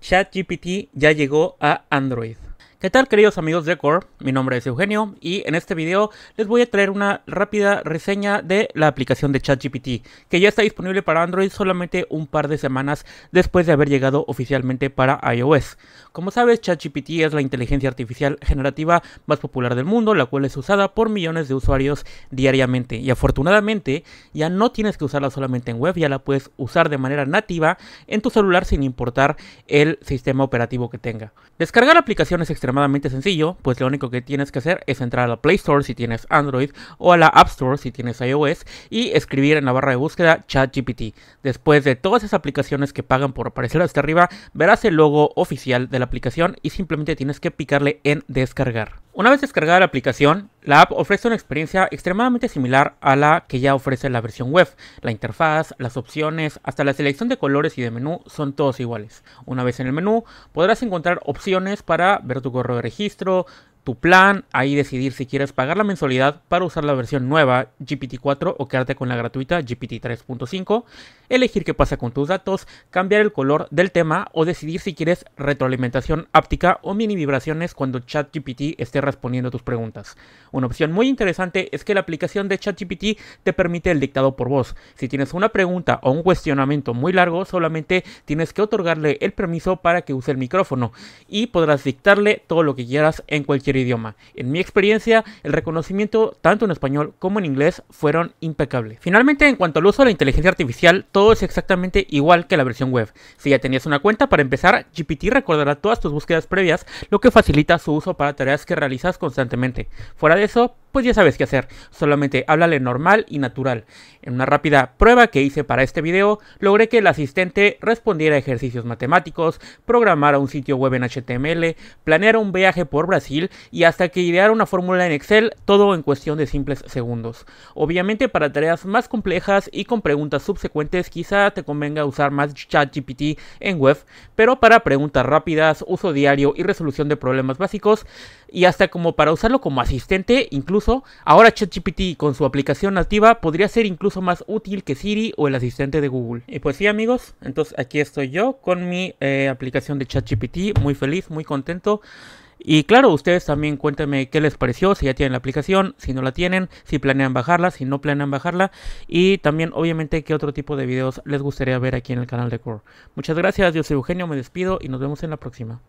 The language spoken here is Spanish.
ChatGPT ya llegó a Android. ¿Qué tal queridos amigos de Core? Mi nombre es Eugenio y en este video les voy a traer una rápida reseña de la aplicación de ChatGPT que ya está disponible para Android solamente un par de semanas después de haber llegado oficialmente para iOS. Como sabes, ChatGPT es la inteligencia artificial generativa más popular del mundo, la cual es usada por millones de usuarios diariamente y afortunadamente ya no tienes que usarla solamente en web, ya la puedes usar de manera nativa en tu celular sin importar el sistema operativo que tenga. Descargar aplicaciones extremadamente sencillo, pues lo único que tienes que hacer es entrar a la Play Store si tienes Android o a la App Store si tienes iOS y escribir en la barra de búsqueda ChatGPT. Después de todas esas aplicaciones que pagan por aparecer hasta arriba, verás el logo oficial de la aplicación y simplemente tienes que picarle en descargar. Una vez descargada la aplicación, la app ofrece una experiencia extremadamente similar a la que ya ofrece la versión web. La interfaz, las opciones, hasta la selección de colores y de menú son todos iguales. Una vez en el menú, podrás encontrar opciones para ver tu correo de registro, tu plan, ahí decidir si quieres pagar la mensualidad para usar la versión nueva GPT-4 o quedarte con la gratuita GPT-3.5, elegir qué pasa con tus datos, cambiar el color del tema o decidir si quieres retroalimentación áptica o mini vibraciones cuando ChatGPT esté respondiendo tus preguntas. Una opción muy interesante es que la aplicación de ChatGPT te permite el dictado por voz. Si tienes una pregunta o un cuestionamiento muy largo, solamente tienes que otorgarle el permiso para que use el micrófono y podrás dictarle todo lo que quieras en cualquier idioma. En mi experiencia, el reconocimiento tanto en español como en inglés fueron impecables. Finalmente, en cuanto al uso de la inteligencia artificial, todo es exactamente igual que la versión web. Si ya tenías una cuenta, para empezar, GPT recordará todas tus búsquedas previas, lo que facilita su uso para tareas que realizas constantemente. Fuera de eso, pues ya sabes qué hacer, solamente háblale normal y natural. En una rápida prueba que hice para este video, logré que el asistente respondiera a ejercicios matemáticos, programara un sitio web en HTML, planeara un viaje por Brasil y hasta que ideara una fórmula en Excel, todo en cuestión de simples segundos. Obviamente para tareas más complejas y con preguntas subsecuentes quizá te convenga usar más ChatGPT en web, pero para preguntas rápidas, uso diario y resolución de problemas básicos, y hasta como para usarlo como asistente incluso. Ahora ChatGPT con su aplicación nativa podría ser incluso más útil que Siri o el asistente de Google. Y pues sí amigos, entonces aquí estoy yo con mi eh, aplicación de ChatGPT, muy feliz, muy contento. Y claro, ustedes también cuéntenme qué les pareció, si ya tienen la aplicación, si no la tienen, si planean bajarla, si no planean bajarla y también obviamente qué otro tipo de videos les gustaría ver aquí en el canal de Core. Muchas gracias, yo soy Eugenio, me despido y nos vemos en la próxima.